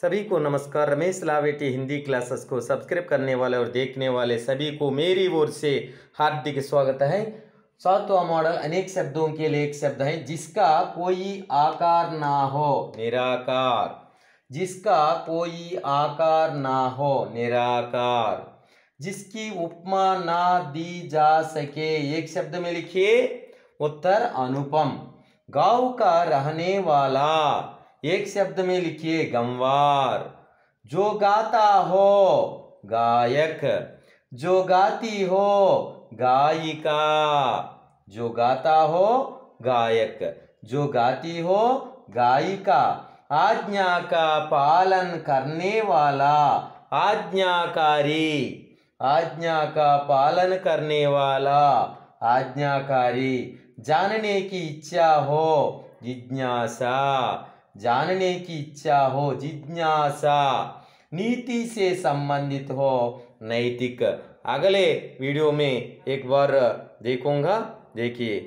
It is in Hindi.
सभी को नमस्कार रमेश लावेटी हिंदी क्लासेस को सब्सक्राइब करने वाले और देखने वाले सभी को मेरी ओर से हार्दिक स्वागत है सातवां मॉडल अनेक शब्दों के लिए एक शब्द है जिसका कोई आकार ना हो निराकार जिसका कोई आकार ना हो निराकार जिसकी उपमा ना दी जा सके एक शब्द में लिखिए उत्तर अनुपम गांव का रहने वाला एक शब्द में लिखिए गमवार जो गाता हो गायक जो गाती हो गायिका जो गाता हो गायक जो गाती हो गायिका आज्ञा का पालन करने वाला आज्ञाकारी आज्ञा का पालन करने वाला आज्ञाकारी जानने की इच्छा हो जिज्ञासा जानने की इच्छा हो जिज्ञासा नीति से संबंधित हो नैतिक अगले वीडियो में एक बार देखूंगा देखिए